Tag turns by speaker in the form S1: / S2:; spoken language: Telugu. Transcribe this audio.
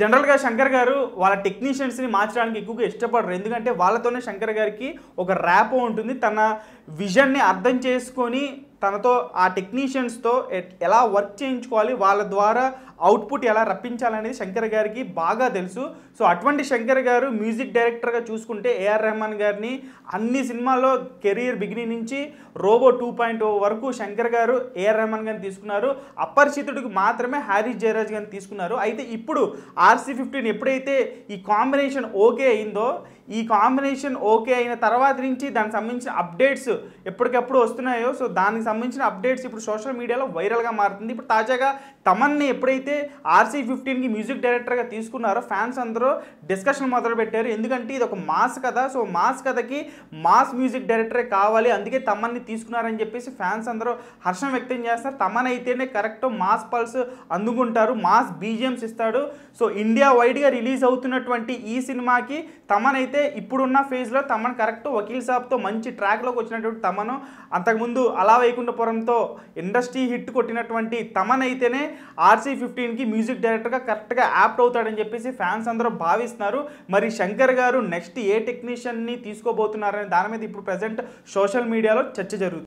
S1: జనరల్గా శంకర్ గారు వాళ్ళ టెక్నీషియన్స్ని మార్చడానికి ఎక్కువగా ఇష్టపడరు ఎందుకంటే వాళ్ళతోనే శంకర్ గారికి ఒక ర్యాప్ ఉంటుంది తన విజన్ని అర్థం చేసుకొని తనతో ఆ టెక్నీషియన్స్తో ఎలా వర్క్ చేయించుకోవాలి వాళ్ళ ద్వారా అవుట్పుట్ ఎలా రప్పించాలనేది శంకర్ గారికి బాగా తెలుసు సో అటువంటి శంకర్ గారు మ్యూజిక్ డైరెక్టర్గా చూసుకుంటే ఏఆర్ రెహమాన్ గారిని అన్ని సినిమాల్లో కెరీర్ బిగినింగ్ నుంచి రోబో టూ పాయింట్ ఓ వరకు శంకర్ గారు ఏఆర్ రెహమాన్ గారిని తీసుకున్నారు అపరిచితుడికి మాత్రమే హారీష్ జయరాజ్ గారిని తీసుకున్నారు అయితే ఇప్పుడు ఆర్సీ ఫిఫ్టీన్ ఎప్పుడైతే ఈ కాంబినేషన్ ఓకే అయిందో ఈ కాంబినేషన్ ఓకే అయిన తర్వాత నుంచి దానికి సంబంధించిన అప్డేట్స్ ఎప్పటికప్పుడు వస్తున్నాయో సో దానికి సంబంధించిన అప్డేట్స్ ఇప్పుడు సోషల్ మీడియాలో వైరల్గా మారుతుంది ఇప్పుడు తాజాగా తమన్ని ఎప్పుడైతే ఆర్సీ ఫిఫ్టీన్కి మ్యూజిక్ డైరెక్టర్గా తీసుకున్నారో ఫ్యాన్స్ అందరూ డిస్కషన్ మొదలుపెట్టారు ఎందుకంటే ఇది ఒక మాస్ కథ సో మాస్ కథకి మాస్ మ్యూజిక్ డైరెక్టరే కావాలి అందుకే తమన్ని తీసుకున్నారని చెప్పేసి ఫ్యాన్స్ అందరూ హర్షం వ్యక్తం చేస్తారు తమన్ అయితేనే కరెక్ట్ మాస్ పల్స్ అందుకుంటారు మాస్ బీజిఎంస్ ఇస్తాడు సో ఇండియా వైడ్గా రిలీజ్ అవుతున్నటువంటి ఈ సినిమాకి తమన్ అయితే అయితే ఇప్పుడున్న ఫేజ్లో తమన్ కరెక్ట్ వకీల్ సాబ్తో మంచి ట్రాక్లోకి వచ్చినటువంటి తమను అంతకుముందు అలా వైకుంఠపురంతో ఇండస్ట్రీ హిట్ కొట్టినటువంటి తమన్ అయితేనే ఆర్సీ ఫిఫ్టీన్కి మ్యూజిక్ డైరెక్టర్గా కరెక్ట్గా యాప్ట్ అవుతాడని చెప్పేసి ఫ్యాన్స్ అందరూ భావిస్తున్నారు మరి శంకర్ గారు నెక్స్ట్ ఏ టెక్నీషియన్ని తీసుకోబోతున్నారనే దాని మీద ఇప్పుడు ప్రజెంట్ సోషల్ మీడియాలో చర్చ జరుగుతుంది